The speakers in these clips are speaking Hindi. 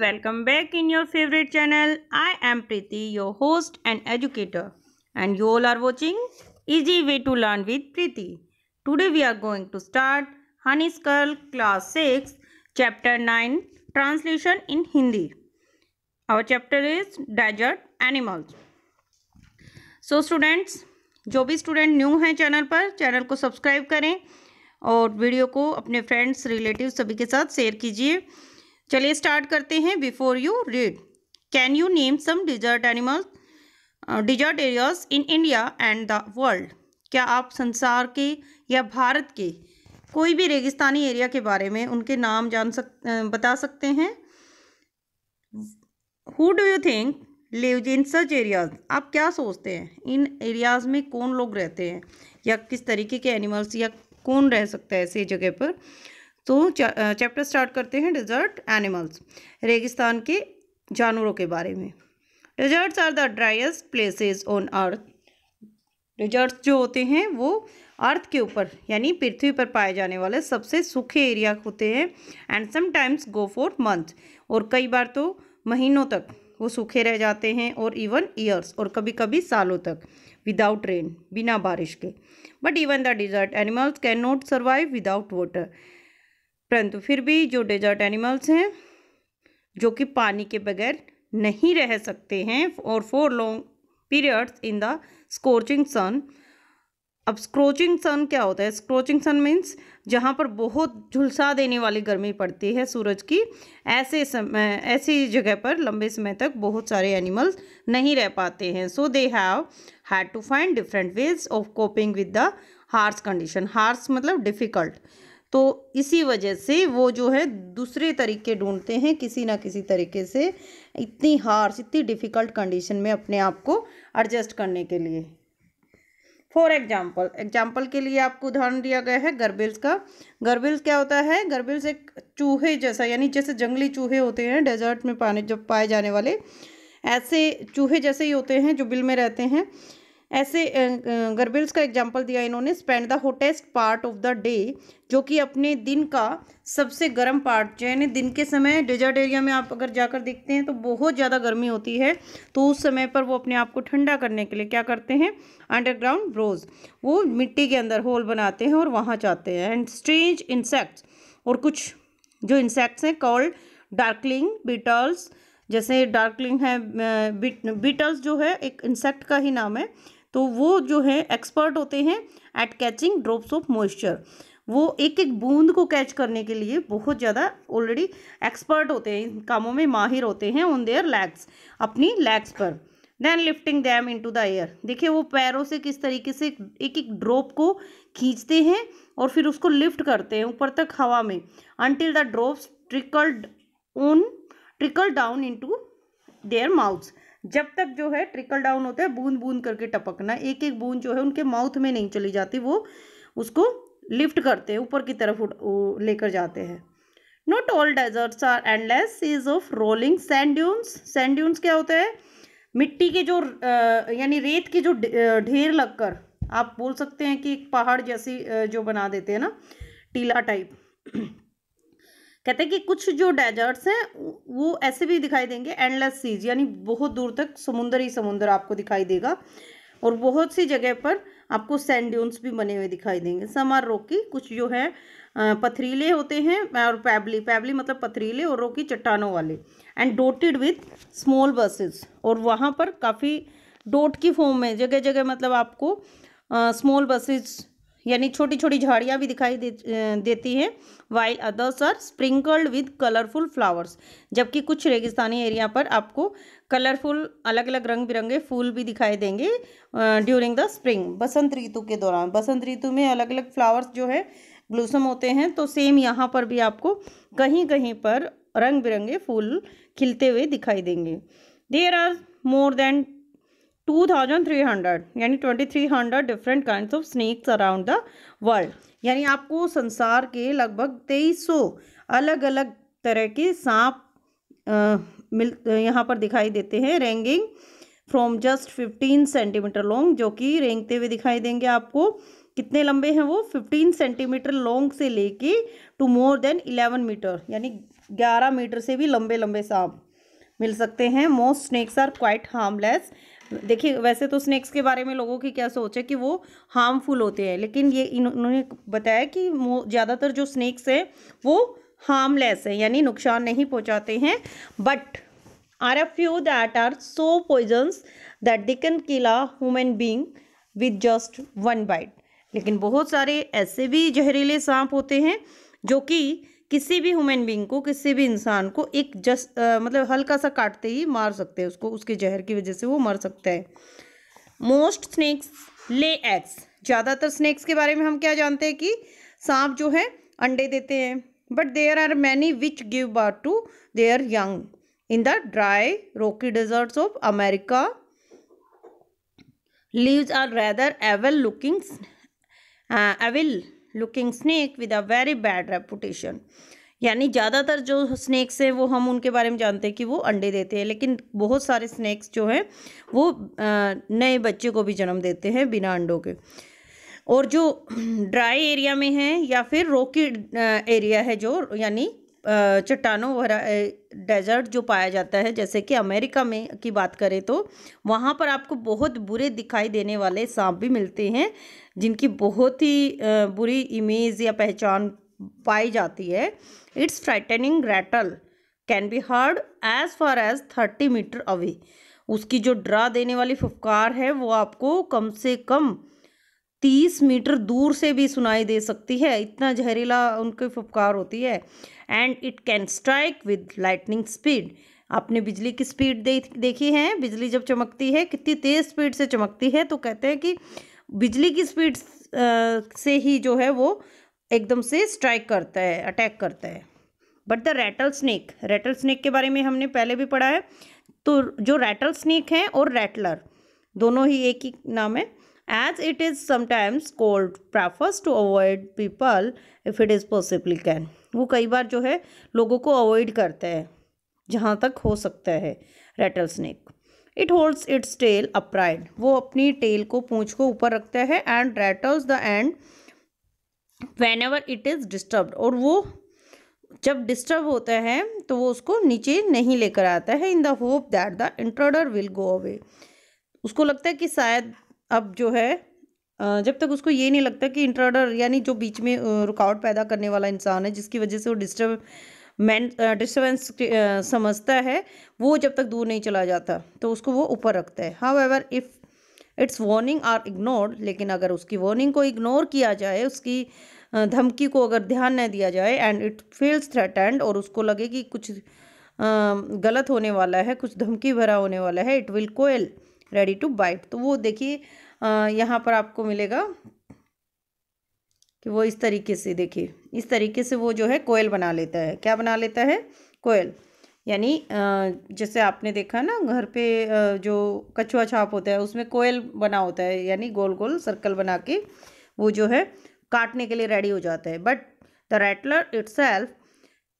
welcome back in your favourite channel I am Preeti your host and educator and you all are watching easy way to learn with Preeti today we are going to start Honeysuckle class six chapter nine translation in Hindi our chapter is desert animals so students जो भी स्टूडेंट न्यू हैं चैनल पर चैनल को सब्सक्राइब करें और वीडियो को अपने फ्रेंड्स रिलेटिव सभी के साथ शेयर कीजिए चलिए स्टार्ट करते हैं before you read can you name some desert animals desert areas in India and the world क्या आप संसार के या भारत के कोई भी रेगिस्तानी एरिया के बारे में उनके नाम जान सक uh, बता सकते हैं who do you think live in such areas आप क्या सोचते हैं इन एरियाज में कौन लोग रहते हैं या किस तरीके के एनिमल्स या कौन रह सकता है ऐसी जगह पर तो चैप्टर स्टार्ट करते हैं डिजर्ट एनिमल्स रेगिस्तान के जानवरों के बारे में deserts are the driest places on earth deserts जो होते हैं वो अर्थ के ऊपर यानी पृथ्वी पर पाए जाने वाले सबसे सूखे एरिया होते हैं and sometimes go for month और कई बार तो महीनों तक वो सूखे रह जाते हैं और इवन ईयर्स और कभी कभी सालों तक विदाउट रेन बिना बारिश के but even the desert animals can not survive without water परंतु फिर भी जो डेजर्ट एनिमल्स हैं जो कि पानी के बगैर नहीं रह सकते हैं और for long periods in the scorching sun अब स्क्रोचिंग सन क्या होता है स्क्रोचिंग सन मीन्स जहाँ पर बहुत झुलसा देने वाली गर्मी पड़ती है सूरज की ऐसे समय ऐसी जगह पर लंबे समय तक बहुत सारे एनिमल्स नहीं रह पाते हैं so they have had to find different ways of coping with the harsh condition harsh मतलब डिफ़िकल्ट तो इसी वजह से वो जो है दूसरे तरीके ढूंढते हैं किसी ना किसी तरीके से इतनी हार्स इतनी डिफ़िकल्ट कंडीशन में अपने आप को एडजस्ट करने के लिए फॉर एग्जाम्पल एग्जाम्पल के लिए आपको उदाहरण दिया गया है गर्बिल्स का गर्बिल्स क्या होता है गर्बिल्स एक चूहे जैसा यानी जैसे जंगली चूहे होते हैं डेजर्ट में पाने जब पाए जाने वाले ऐसे चूहे जैसे ही होते हैं जो बिल में रहते हैं ऐसे गर्बिल्स का एग्जाम्पल दिया इन्होंने spend the hottest part of the day जो कि अपने दिन का सबसे गर्म पार्ट यानी दिन के समय डेजर्ट एरिया में आप अगर जाकर देखते हैं तो बहुत ज़्यादा गर्मी होती है तो उस समय पर वो अपने आप को ठंडा करने के लिए क्या करते हैं अंडरग्राउंड ब्रोज वो मिट्टी के अंदर होल बनाते हैं और वहाँ जाते हैं एंड स्ट्रेंज इंसेक्ट्स और कुछ जो इंसेक्ट्स हैं कॉल्ड डार्कलिंग बीटल्स जैसे डार्कलिंग है बीटल्स जो है एक इंसेक्ट का ही नाम है तो वो जो है एक्सपर्ट होते हैं at catching drops of moisture वो एक एक बूंद को कैच करने के लिए बहुत ज़्यादा ऑलरेडी एक्सपर्ट होते हैं इन कामों में माहिर होते हैं ऑन देयर लेग्स अपनी लैग्स पर then lifting them into the air देखिए वो पैरों से किस तरीके से एक एक ड्रॉप को खींचते हैं और फिर उसको लिफ्ट करते हैं ऊपर तक हवा में until the drops trickled on trickle down into their mouths जब तक जो है ट्रिकल डाउन होता है बूंद बूंद करके टपकना एक एक बूंद जो है उनके माउथ में नहीं चली जाती वो उसको लिफ्ट करते हैं ऊपर की तरफ लेकर जाते हैं not all deserts are endless seas of rolling sand sand dunes क्या होता है मिट्टी के जो यानी रेत के जो ढेर लगकर आप बोल सकते हैं कि एक पहाड़ जैसी जो बना देते हैं ना टीला टाइप कहते हैं कि कुछ जो डेजर्ट्स हैं वो ऐसे भी दिखाई देंगे एंडलेस सीज यानी बहुत दूर तक समुंदर ही समुंदर आपको दिखाई देगा और बहुत सी जगह पर आपको सैंड्यून्स भी बने हुए दिखाई देंगे समार रोकी कुछ जो है पथरीले होते हैं और पैबली पैबली मतलब पथरीले और रोकी चट्टानों वाले and dotted with small bushes और वहाँ पर काफ़ी डोट की फॉर्म में जगह जगह मतलब आपको स्मॉल बसेस यानी छोटी छोटी झाड़ियाँ भी दिखाई दे, देती हैं while others are sprinkled with colourful flowers जबकि कुछ रेगिस्तानी एरिया पर आपको कलरफुल अलग अलग रंग बिरंगे फूल भी दिखाई देंगे ड्यूरिंग द स्प्रिंग बसंत ऋतु के दौरान बसंत ऋतु में अलग अलग फ्लावर्स जो है ब्लूसम होते हैं तो सेम यहाँ पर भी आपको कहीं कहीं पर रंग बिरंगे फूल खिलते हुए दिखाई देंगे there are more than two thousand three hundred यानी twenty three hundred different kind of snakes around the world यानी आपको संसार के लगभग तेईस सौ अलग अलग तरह के सांप मिल यहाँ पर दिखाई देते हैं ranging from just fifteen centimetres long जो कि रेंगते हुए दिखाई देंगे आपको कितने लंबे हैं वो फिफ्टीन सेंटीमीटर लॉन्ग से लेके to more than eleven metres यानी ग्यारह मीटर से भी लंबे लंबे सांप मिल सकते हैं most snakes are quite harmless देखिए वैसे तो स्नैक्स के बारे में लोगों की क्या सोच है कि वो हार्मफुल होते हैं लेकिन ये इन्होंने बताया कि ज़्यादातर जो स्नैक्स हैं वो हार्मलेस हैं यानी नुकसान नहीं पहुँचाते हैं but are are few that are so poisonous that they can kill a human being with just one bite लेकिन बहुत सारे ऐसे भी जहरीले सांप होते हैं जो कि किसी भी ह्यूमन बींग को किसी भी इंसान को एक जस आ, मतलब हल्का सा काटते ही मार सकते हैं उसको उसके जहर की वजह से वो मर सकता है मोस्ट स्नैक्स ले एग्स ज़्यादातर स्नैक्स के बारे में हम क्या जानते हैं कि सांप जो है अंडे देते हैं but there are many which give birth to their young in the dry rocky deserts of America lives are rather evil looking evil looking snake with a very bad reputation यानी ज़्यादातर जो स्नैक्स हैं वो हम उनके बारे में जानते हैं कि वो अंडे देते हैं लेकिन बहुत सारे स्नैक्स जो हैं वो नए बच्चे को भी जन्म देते हैं बिना अंडों के और जो ड्राई एरिया में है या फिर रोकी एरिया है जो यानी चट्टानों भरा डेजर्ट जो पाया जाता है जैसे कि अमेरिका में की बात करें तो वहाँ पर आपको बहुत बुरे दिखाई देने वाले सांप भी मिलते हैं जिनकी बहुत ही बुरी इमेज या पहचान पाई जाती है its frightening rattle can be heard as far as thirty metres away उसकी जो ड्रा देने वाली फुफकार है वो आपको कम से कम तीस मीटर दूर से भी सुनाई दे सकती है इतना जहरीला उनकी फुपकार होती है and it can strike with lightning speed आपने बिजली की स्पीड दे, देखी है बिजली जब चमकती है कितनी तेज़ स्पीड से चमकती है तो कहते हैं कि बिजली की स्पीड से ही जो है वो एकदम से स्ट्राइक करता है अटैक करता है but the rattlesnake rattlesnake के बारे में हमने पहले भी पढ़ा है तो जो रैटल स्नेक हैं और रैटलर दोनों ही एक ही नाम है as it is sometimes called prefers to avoid people if it is possibly can वो कई बार जो है लोगों को अवॉइड करता है जहाँ तक हो सकता है rattlesnake it holds its tail upright वो अपनी टेल को पूँछ को ऊपर रखता है and rattles the end whenever it is disturb और वो जब डिस्टर्ब होता है तो वो उसको नीचे नहीं लेकर आता है in the hope that the intruder will go away उसको लगता है कि शायद अब जो है जब तक उसको ये नहीं लगता कि इंट्राडर यानी जो बीच में रुकावट पैदा करने वाला इंसान है जिसकी वजह से वो डिस्टर्ब मैन डिस्टर्बेंस समझता है वो जब तक दूर नहीं चला जाता तो उसको वो ऊपर रखता है however if its warning are ignored लेकिन अगर उसकी वार्निंग को इग्नोर किया जाए उसकी धमकी को अगर ध्यान न दिया जाए एंड इट फील्स थ्रेटेंड और उसको लगे कि कुछ गलत होने वाला है कुछ धमकी भरा होने वाला है it will coil ready to bite तो वो देखिए यहाँ पर आपको मिलेगा कि वो इस तरीके से देखिए इस तरीके से वो जो है कोयल बना लेता है क्या बना लेता है कोयल यानी जैसे आपने देखा ना घर पे जो कछुआ छाप होता है उसमें कोयल बना होता है यानी गोल गोल सर्कल बना के वो जो है काटने के लिए रेडी हो जाता है but the rattler its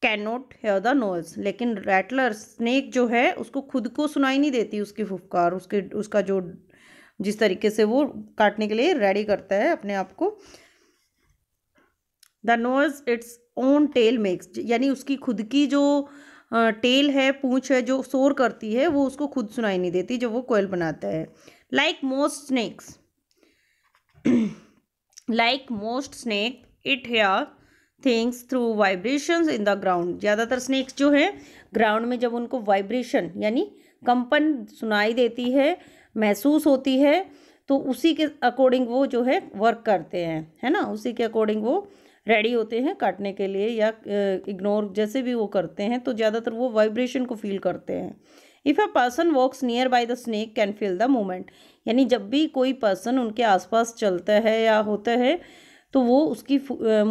can not hear the noise लेकिन रैटलर स्नेक जो है उसको खुद को सुनाई नहीं देती उसकी फुफकार उसके उसका जो जिस तरीके से वो काटने के लिए रेडी करता है अपने आप को the noise its own tail makes यानी उसकी खुद की जो टेल है पूछ है जो शोर करती है वो उसको खुद सुनाई नहीं देती जब वो कोयल बनाता है like most snakes like most snake it hear things through vibrations in the ground ज़्यादातर स्नैक्स जो है ग्राउंड में जब उनको वाइब्रेशन यानी कंपन सुनाई देती है महसूस होती है तो उसी के अकॉर्डिंग वो जो है वर्क करते हैं है ना उसी के अकॉर्डिंग वो रेडी होते हैं काटने के लिए या इग्नोर जैसे भी वो करते हैं तो ज़्यादातर वो वाइब्रेशन को फील करते हैं if a person walks nearby the snake can feel the moment यानी जब भी कोई पर्सन उनके आसपास चलता है या होता है तो वो उसकी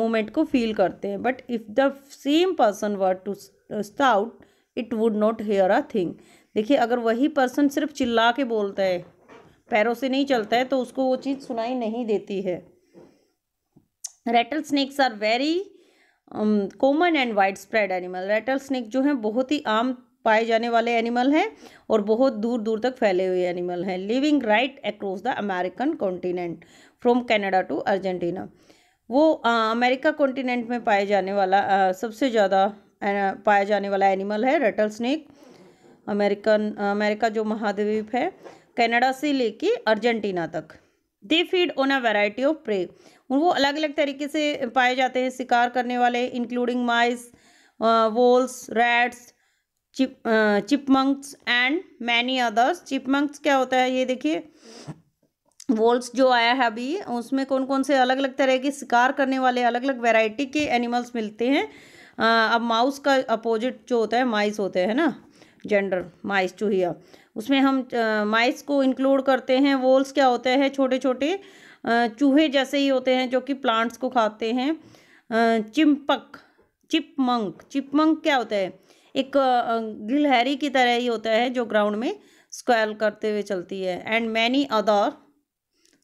मोमेंट को फील करते हैं but if the same person were to shout it would not hear a thing देखिए अगर वही पर्सन सिर्फ चिल्ला के बोलता है पैरों से नहीं चलता है तो उसको वो चीज़ सुनाई नहीं देती है rattlesnakes are very common and widespread animal rattlesnake जो है बहुत ही आम पाए जाने वाले एनिमल हैं और बहुत दूर दूर तक फैले हुए एनिमल हैं living right across the American continent from Canada to Argentina वो अमेरिका कॉन्टिनेंट में पाए जाने वाला आ, सबसे ज़्यादा पाया जाने वाला एनिमल है रेटल स्नैक अमेरिकन अमेरिका जो महाद्वीप है कनाडा से लेके अर्जेंटीना तक they feed on a variety of prey वो अलग अलग तरीके से पाए जाते हैं शिकार करने वाले including mice voles rats chip chipmunks and many others chipmunks क्या होता है ये देखिए वोल्स जो आया है अभी उसमें कौन कौन से अलग अलग तरह के शिकार करने वाले अलग अलग वैरायटी के एनिमल्स मिलते हैं अब माउस का अपोजिट जो होता है माइस होते हैं ना जेंडर माइस चूहिया उसमें हम माइस को इंक्लूड करते हैं वोल्स क्या होते हैं छोटे छोटे चूहे जैसे ही होते हैं जो कि प्लांट्स को खाते हैं चिम्पक चिपमंक चिपमंक क्या होता है एक गिलहरी की तरह ही होता है जो ग्राउंड में स्क्वेल करते हुए चलती है and many other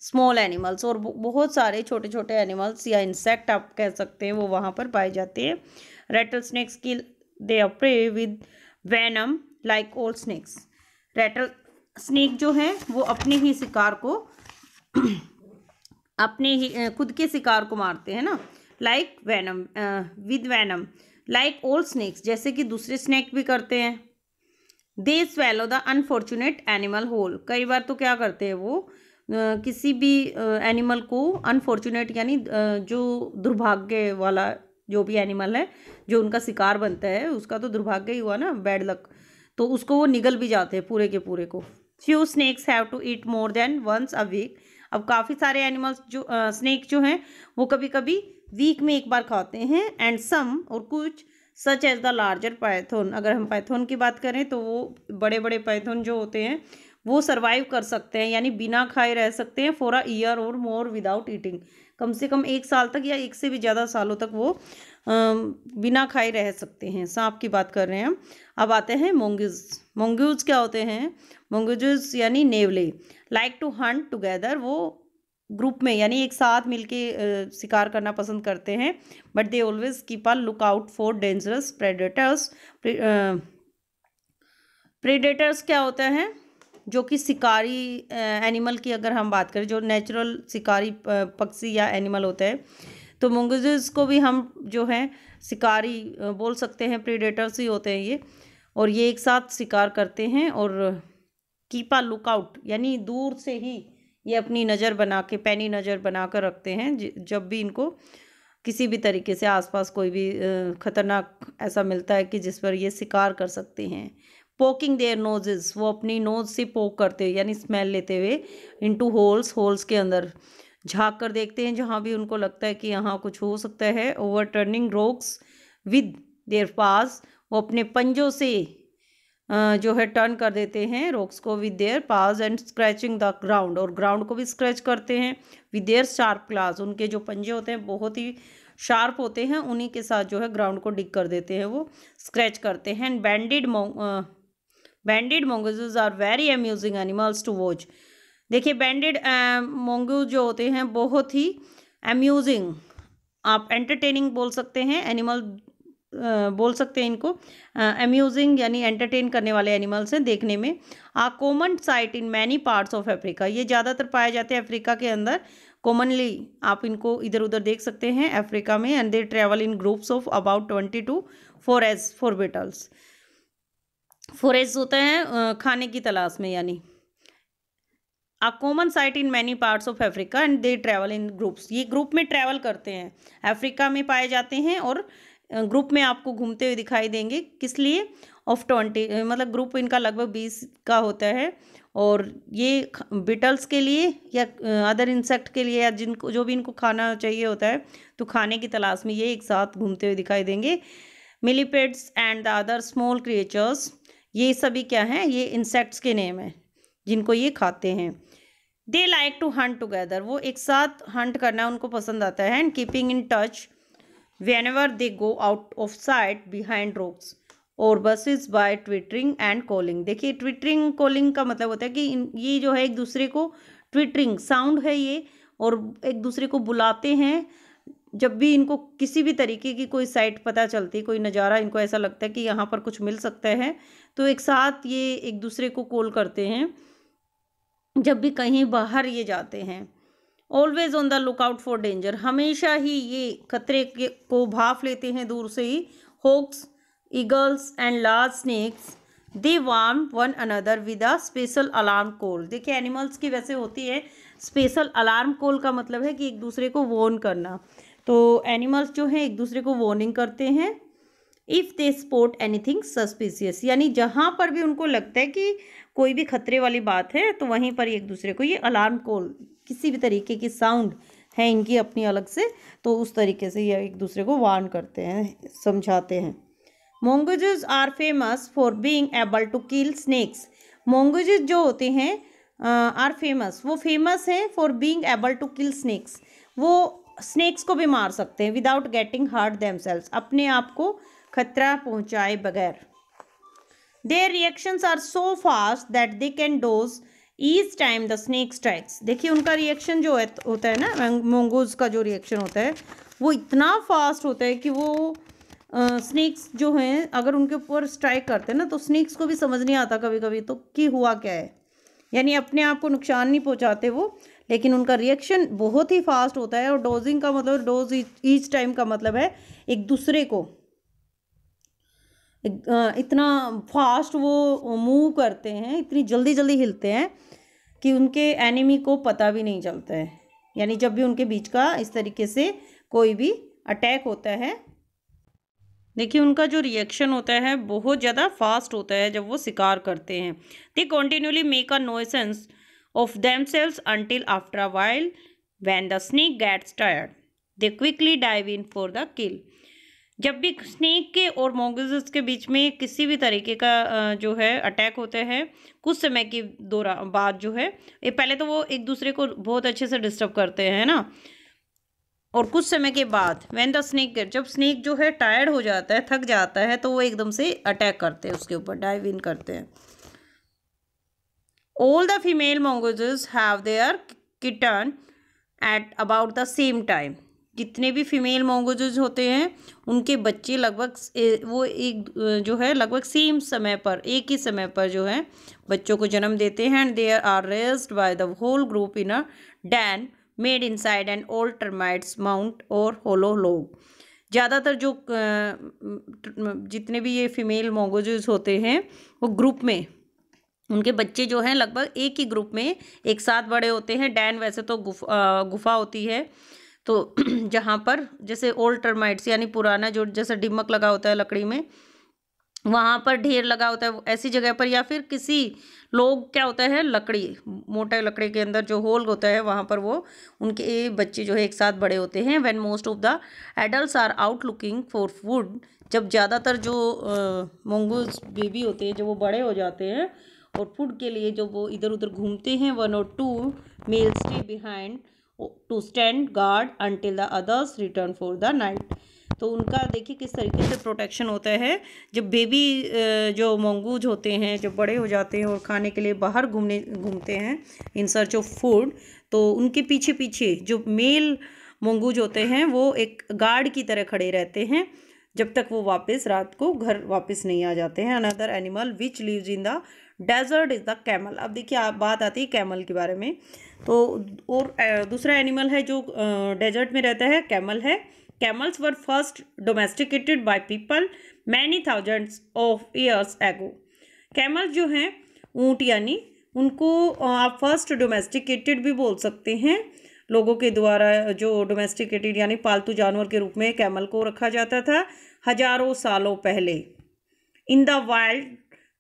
small animals और बहुत सारे छोटे छोटे एनिमल्स या इंसेक्ट आप कह सकते हैं वो वहाँ पर पाए जाते हैं रेटल स्नैक्स की they prey with venom like old snakes rattlesnake जो है वो अपने ही शिकार को अपने ही खुद के शिकार को मारते हैं ना like venom with venom like old snakes जैसे कि दूसरे स्नेक भी करते हैं they swallow the unfortunate animal whole कई बार तो क्या करते हैं वो uh, किसी भी एनिमल uh, को अनफॉर्चुनेट यानी uh, जो दुर्भाग्य वाला जो भी एनिमल है जो उनका शिकार बनता है उसका तो दुर्भाग्य ही हुआ ना बैड लक तो उसको वो निगल भी जाते हैं पूरे के पूरे को few snakes have to eat more than once a week अब काफ़ी सारे एनिमल्स जो स्नैक जो हैं वो कभी कभी वीक में एक बार खाते हैं एंड सम और कुछ such as the larger python अगर हम पैथोन की बात करें तो वो बड़े बड़े पैथोन जो होते हैं वो सर्वाइव कर सकते हैं यानी बिना खाए रह सकते हैं फॉर अ ईयर और मोर विदाउट ईटिंग कम से कम एक साल तक या एक से भी ज़्यादा सालों तक वो बिना खाए रह सकते हैं सांप की बात कर रहे हैं अब आते हैं मोंगज मोंगज क्या होते हैं मोंगज यानी नेवले लाइक टू हंट टुगेदर वो ग्रुप में यानी एक साथ मिलके शिकार करना पसंद करते हैं but they always keep a lookout for dangerous predators predators क्या होते हैं जो कि शिकारी एनिमल की अगर हम बात करें जो नेचुरल शिकारी पक्षी या एनिमल होते हैं तो मुंगजेज को भी हम जो हैं शिकारी बोल सकते हैं प्रीडेटर्स ही होते हैं ये और ये एक साथ शिकार करते हैं और कीपा लुकआउट यानी दूर से ही ये अपनी नज़र बना के पैनी नज़र बना कर रखते हैं जब भी इनको किसी भी तरीके से आसपास कोई भी ख़तरनाक ऐसा मिलता है कि जिस पर ये शिकार कर सकते हैं पोकिंग देयर नोजेज वो अपनी नोज से पोक करते हुए यानी स्मेल लेते हुए इनटू होल्स होल्स के अंदर झाँक कर देखते हैं जहाँ भी उनको लगता है कि यहाँ कुछ हो सकता है overturning rocks with their paws वो अपने पंजों से जो है टर्न कर देते हैं रोक्स को with their paws and scratching the ground और ग्राउंड को भी स्क्रैच करते हैं विद देयर शार्प क्लास उनके जो पंजे होते हैं बहुत ही शार्प होते हैं उन्हीं के साथ जो है ग्राउंड को डिग कर देते हैं वो स्क्रैच करते हैं and banded banded mongooses are very amusing animals to watch देखिए बैंडेड मोंगूज जो होते हैं बहुत ही अम्यूजिंग आप एंटरटेनिंग बोल सकते हैं एनिमल बोल सकते हैं इनको अम्यूजिंग यानी एंटरटेन करने वाले एनिमल्स हैं देखने में a common sight in many parts of Africa ये ज़्यादातर पाए जाते हैं अफ्रीका के अंदर कॉमनली आप इनको इधर उधर देख सकते हैं अफ्रीका में and they travel in groups of about twenty to forage for beetles forage होते हैं खाने की तलाश में यानी a common sight in many parts of Africa and they travel in groups ये ग्रुप में ट्रैवल करते हैं अफ्रीका में पाए जाते हैं और ग्रुप में आपको घूमते हुए दिखाई देंगे किस लिए ऑफ ट्वेंटी मतलब ग्रुप इनका लगभग बीस का होता है और ये बिटल्स के लिए या अदर इंसेक्ट के लिए या जिनको जो भी इनको खाना चाहिए होता है तो खाने की तलाश में ये एक साथ घूमते हुए दिखाई देंगे millipedes and the other small creatures ये सभी क्या हैं ये इंसेक्ट्स के नेम हैं जिनको ये खाते हैं they like to hunt together वो एक साथ हंट करना उनको पसंद आता है and keeping in touch whenever they go out of sight behind rocks और is by twittering and calling देखिए ट्विटरिंग कॉलिंग का मतलब होता है कि ये जो है एक दूसरे को ट्विटरिंग साउंड है ये और एक दूसरे को बुलाते हैं जब भी इनको किसी भी तरीके की कोई साइट पता चलती कोई नज़ारा इनको ऐसा लगता है कि यहाँ पर कुछ मिल सकता है तो एक साथ ये एक दूसरे को कॉल करते हैं जब भी कहीं बाहर ये जाते हैं always on the lookout for danger हमेशा ही ये खतरे के को भाफ लेते हैं दूर से ही hawks eagles and large snakes they warn one another with a special alarm call देखिए एनिमल्स की वैसे होती है स्पेशल अलार्म कॉल का मतलब है कि एक दूसरे को वॉर्न करना तो एनिमल्स जो हैं एक दूसरे को वार्निंग करते हैं if they spot anything suspicious यानी जहाँ पर भी उनको लगता है कि कोई भी खतरे वाली बात है तो वहीं पर एक दूसरे को ये अलार्म कॉल किसी भी तरीके की साउंड है इनकी अपनी अलग से तो उस तरीके से ये एक दूसरे को वार्न करते हैं समझाते हैं mongooses are famous for being able to kill snakes mongooses जो होते हैं आर फेमस वो फेमस हैं for being able to kill snakes वो स्नैक्स को भी मार सकते हैं विदाउट गेटिंग हार्ट दैम अपने आप को खतरा पहुंचाए बगैर their reactions are so fast that they can dodge each time the snake strikes देखिए उनका रिएक्शन जो है होता है ना मोंगोज का जो रिएक्शन होता है वो इतना फास्ट होता है कि वो स्नेक्स जो हैं अगर उनके ऊपर स्ट्राइक करते हैं ना तो स्नेक्स को भी समझ नहीं आता कभी कभी तो कि हुआ क्या है यानी अपने आप को नुकसान नहीं पहुंचाते वो लेकिन उनका रिएक्शन बहुत ही फास्ट होता है और डोजिंग का मतलब डोज ईच टाइम का मतलब है एक दूसरे को इतना फास्ट वो मूव करते हैं इतनी जल्दी जल्दी हिलते हैं कि उनके एनिमी को पता भी नहीं चलता है यानी जब भी उनके बीच का इस तरीके से कोई भी अटैक होता है देखिए उनका जो रिएक्शन होता है बहुत ज़्यादा फास्ट होता है जब वो शिकार करते हैं they continually make a nuisance of themselves until after a while when the snake gets tired they quickly dive in for the kill जब भी स्नेक के और मोगज के बीच में किसी भी तरीके का जो है अटैक होते हैं कुछ समय के दौरा बाद जो है ये पहले तो वो एक दूसरे को बहुत अच्छे से डिस्टर्ब करते हैं ना और कुछ समय के बाद वैन द स्नेक गेट जब स्नेक जो है टायर्ड हो जाता है थक जाता है तो वो एकदम से अटैक करते हैं उसके ऊपर डाइव इन करते हैं all the female mongooses have their kitten at about the same time जितने भी फीमेल मोंगोजेज होते हैं उनके बच्चे लगभग वो एक जो है लगभग सेम समय पर एक ही समय पर जो है बच्चों को जन्म देते हैं and there are raised by the whole group in a den made inside and old termites mound or hollow लोग ज़्यादातर जो जितने भी ये फीमेल मोंगोजेज होते हैं वो ग्रुप में उनके बच्चे जो हैं लगभग एक ही ग्रुप में एक साथ बड़े होते हैं डैन वैसे तो गुफा गुफा होती है तो जहाँ पर जैसे ओल्ड टर्माइट्स यानी पुराना जो जैसे डिमक लगा होता है लकड़ी में वहाँ पर ढेर लगा होता है ऐसी जगह पर या फिर किसी लोग क्या होता है लकड़ी मोटे लकड़ी के अंदर जो होल होता है वहाँ पर वो उनके बच्चे जो है एक साथ बड़े होते हैं when most of the adult are out looking for food जब ज़्यादातर जो मंगूस बेबी होते हैं जब वो बड़े हो जाते हैं और फूड के लिए जब वो इधर उधर घूमते हैं one or two male stay behind to stand guard until the others return for the night तो उनका देखिए किस तरीके से प्रोटेक्शन होता है जब बेबी जो मंगूज होते हैं जब बड़े हो जाते हैं और खाने के लिए बाहर घूमने घूमते हैं इन सर्च ऑफ फूड तो उनके पीछे पीछे जो मेल मंगूज होते हैं वो एक गार्ड की तरह खड़े रहते हैं जब तक वो वापस रात को घर वापस नहीं आ जाते हैं another animal which lives in the desert is the camel अब देखिए आप बात आती है कैमल के बारे में तो और दूसरा एनिमल है जो डेजर्ट में रहता है कैमल है camels were first domesticated by people many thousands of years ago camel जो हैं ऊँट यानी उनको आप फर्स्ट डोमेस्टिकेटेड भी बोल सकते हैं लोगों के द्वारा जो डोमेस्टिकेटेड यानी पालतू जानवर के रूप में कैमल को रखा जाता था हजारों सालों पहले इन द वाइल्ड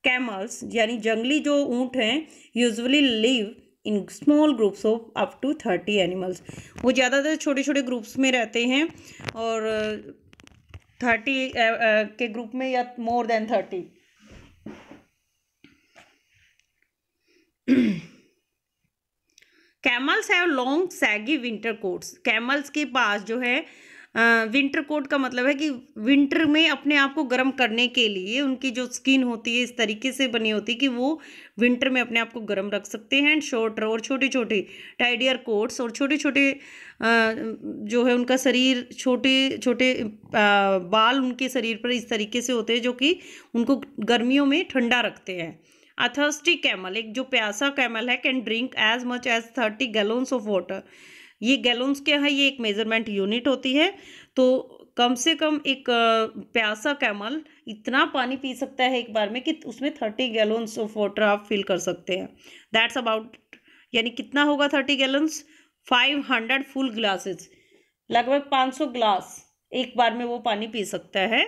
कैमल्स यानी जंगली जो ऊँट हैं usually live in small groups of up to thirty animals वो ज़्यादातर छोटे छोटे ग्रुप्स में रहते हैं और थर्टी के ग्रुप में या more than thirty camels have long shaggy winter coats camels के पास जो है विंटर कोट का मतलब है कि विंटर में अपने आप को गर्म करने के लिए उनकी जो स्किन होती है इस तरीके से बनी होती है कि वो विंटर में अपने आप को गर्म रख सकते हैं एंड शॉर्ट और छोटे छोटे टाइडियर कोट्स और छोटे छोटे जो है उनका शरीर छोटे छोटे बाल उनके शरीर पर इस तरीके से होते हैं जो कि उनको गर्मियों में ठंडा रखते हैं अथर्स्टी कैमल एक जो प्यासा कैमल है can drink as much as thirty gallons of water ये गैलोन्स क्या है ये एक मेजरमेंट यूनिट होती है तो कम से कम एक प्यासा कैमल इतना पानी पी सकता है एक बार में कि उसमें थर्टी गैलोन्स ऑफ वाटर आप फिल कर सकते हैं दैट्स अबाउट यानी कितना होगा thirty gallons five hundred full glasses लगभग पाँच सौ ग्लास एक बार में वो पानी पी सकता है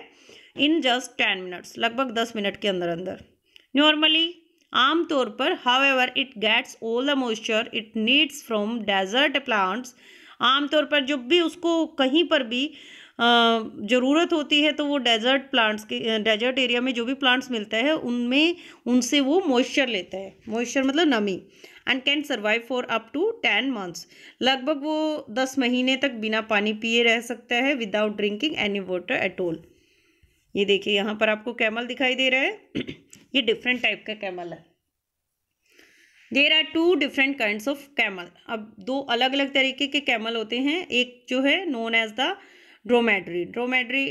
इन जस्ट टेन मिनट्स लगभग दस मिनट के अंदर अंदर नॉर्मली आमतौर पर however it gets all the moisture it needs from desert plants आमतौर पर जब भी उसको कहीं पर भी ज़रूरत होती है तो वो डेजर्ट प्लांट्स के डेजर्ट एरिया में जो भी प्लांट्स मिलता है उनमें उनसे वो मॉइस्चर लेता है मॉइस्चर मतलब नमी and can survive for up to ten months लगभग वो दस महीने तक बिना पानी पिए रह सकता है without drinking any water at all ये देखिए यहाँ पर आपको कैमल दिखाई दे रहा है ये डिफरेंट टाइप का कैमल है there are two different kind of camel अब दो अलग अलग तरीके के कैमल होते हैं एक जो है known as the dromedary dromedary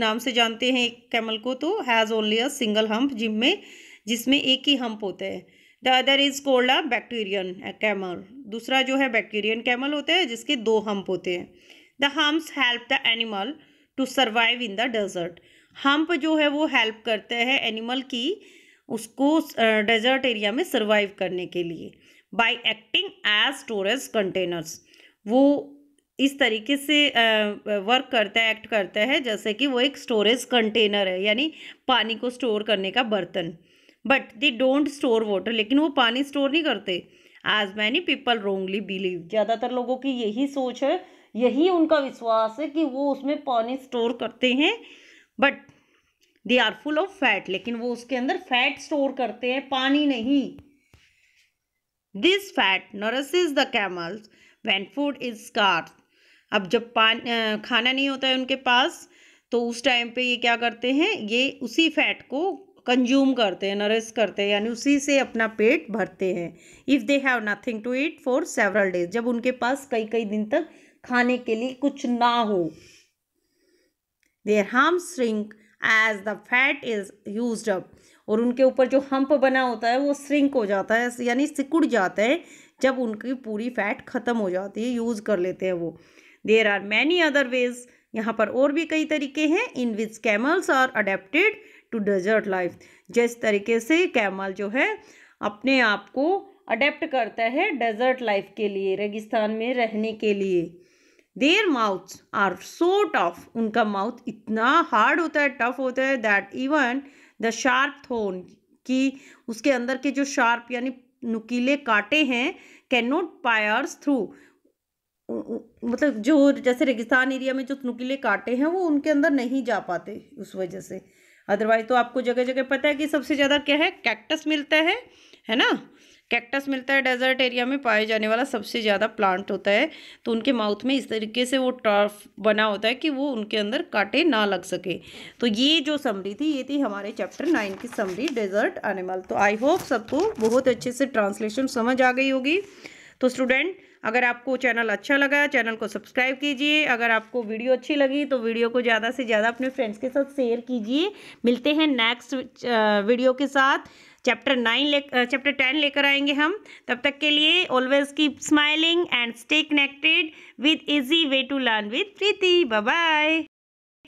नाम से जानते हैं एक कैमल को तो has only a single hump जिनमें जिसमें एक ही हम्प होता है the other is called a Bactrian camel दूसरा जो है बैक्टीरियन कैमल होता है जिसके दो हम्प होते हैं the humps help the animal to survive in the desert hump जो है वो हेल्प करते हैं एनिमल की उसको डेजर्ट एरिया में सर्वाइव करने के लिए by acting as storage containers वो इस तरीके से वर्क करता है एक्ट करता है जैसे कि वो एक स्टोरेज कंटेनर है यानी पानी को स्टोर करने का बर्तन but they don't store water लेकिन वो पानी स्टोर नहीं करते as many people wrongly believe ज़्यादातर लोगों की यही सोच है यही उनका विश्वास है कि वो उसमें पानी स्टोर करते हैं but they are full of fat लेकिन वो उसके अंदर फैट स्टोर करते हैं पानी नहीं this fat nourishes the camels when food is scarce अब जब पान खाना नहीं होता है उनके पास तो उस टाइम पे ये क्या करते हैं ये उसी फैट को कंज्यूम करते हैं नरस करते हैं यानी उसी से अपना पेट भरते हैं if they have nothing to eat for several days जब उनके पास कई कई दिन तक खाने के लिए कुछ ना हो their hump shrink as the fat is use up और उनके ऊपर जो हम्प बना होता है वो श्रिंक हो जाता है यानी सिकुड़ जाता है जब उनकी पूरी फैट ख़त्म हो जाती है यूज़ कर लेते हैं वो there are many other ways यहाँ पर और भी कई तरीके हैं in which camels are adapted to desert life जिस तरीके से कैमल जो है अपने आप को अडेप्ट करता है डेजर्ट लाइफ के लिए रेगिस्तान में रहने के लिए their mouth are so tough उनका माउथ इतना हार्ड होता है टफ होता है दैट इवन द शार्प थोन कि उसके अंदर के जो शार्प यानी नुकीले काटे हैं कैन नॉट पायर्स थ्रू मतलब जो जैसे रेगिस्तान एरिया में जो नुकीले कांटे हैं वो उनके अंदर नहीं जा पाते उस वजह से अदरवाइज तो आपको जगह जगह पता है कि सबसे ज़्यादा क्या है कैक्टस मिलता है है ना कैक्टस मिलता है डेजर्ट एरिया में पाया जाने वाला सबसे ज़्यादा प्लांट होता है तो उनके माउथ में इस तरीके से वो टर्फ बना होता है कि वो उनके अंदर काटे ना लग सके तो ये जो समरी थी ये थी हमारे चैप्टर नाइन की समरी डेजर्ट एनिमल तो आई होप सबको बहुत अच्छे से ट्रांसलेशन समझ आ गई होगी तो स्टूडेंट अगर आपको चैनल अच्छा लगा चैनल को सब्सक्राइब कीजिए अगर आपको वीडियो अच्छी लगी तो वीडियो को ज़्यादा से ज़्यादा अपने फ्रेंड्स के साथ शेयर कीजिए मिलते हैं नेक्स्ट वीडियो uh, के साथ चैप्टर नाइन ले चैप्टर टेन लेकर आएंगे हम तब तक के लिए always keep smiling and stay connected with easy way to learn with Preeti bye